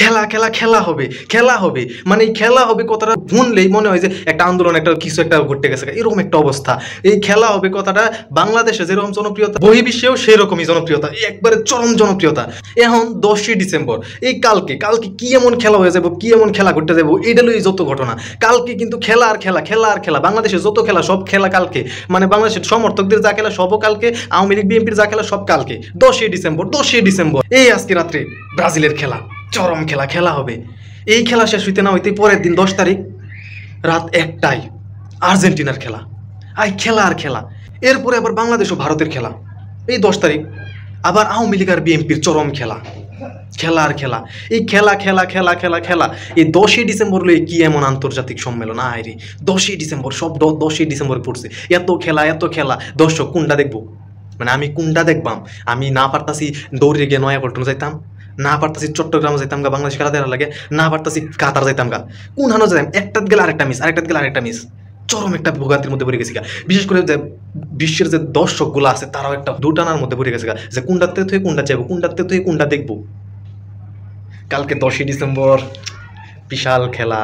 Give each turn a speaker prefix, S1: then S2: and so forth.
S1: খেলা খেলা খেলা হবে খেলা হবে মানে এই খেলা হবে কথাটা শুনলেই মনে হয় যে একটা আন্দোলন একটা কিছু একটা ঘটতে গেছে এরকম একটা অবস্থা এই খেলা হবে কথাটা বাংলাদেশে যেরকম জনপ্রিয়তা বহির্বিশ্বেও সেরকমই জনপ্রিয়তা একবারে চরম জনপ্রিয়তা এখন দশই ডিসেম্বর এই কালকে কালকে কি এমন খেলা হয়ে যাবো কি এমন খেলা ঘটতে যাবো এটা লই যত ঘটনা কালকে কিন্তু খেলা আর খেলা খেলা আর খেলা বাংলাদেশে যত খেলা সব খেলা কালকে মানে বাংলাদেশের সমর্থকদের যা খেলা সবও কালকে আওয়ামী লীগ বিএনপির যা খেলা সব কালকে দশই ডিসেম্বর দশই ডিসেম্বর এই আজকে রাত্রে ব্রাজিলের খেলা চরম খেলা খেলা হবে এই খেলা শেষ হইতে না হইতে পরের দিন দশ তারিখ রাত একটাই আর্জেন্টিনার খেলা আই খেলা আর খেলা এরপরে আবার বাংলাদেশ ও ভারতের খেলা এই দশ তারিখ আবার আওয়ামী লীগ আর বিএনপির চরম খেলা খেলা আর খেলা এই খেলা খেলা খেলা খেলা খেলা এই দশই ডিসেম্বর হলো কি এমন আন্তর্জাতিক সম্মেলন আয় রে দশই ডিসেম্বর সব দশই ডিসেম্বর পড়ছে এত খেলা এত খেলা দর্শক কোনটা দেখবো মানে আমি কোনটা দেখবাম আমি না পারতাছি দৌড়ে গিয়ে নয়া পল্টন যাইতাম না পারতাছি চট্টগ্রাম যাইতাম গা বাংলাদেশ খেলা দেওয়ার লাগে না পারতাছি কাতার যাইতাম গা কোন হানো যাইতাম একটা গেলে আরেকটা মিস আরেকটা গেলে আরেকটা মিস চরম একটা ভোগান্তির মধ্যে পড়ে গেছি বিশেষ করে যে বিশ্বের যে দর্শকগুলো আছে তারাও একটা দুটানার মধ্যে পড়ে গেছে যে কোনটাতে থেকে কোনটা চাইবো কোনটাতে থেকে কোনটা দেখবো কালকে দশই ডিসেম্বর বিশাল খেলা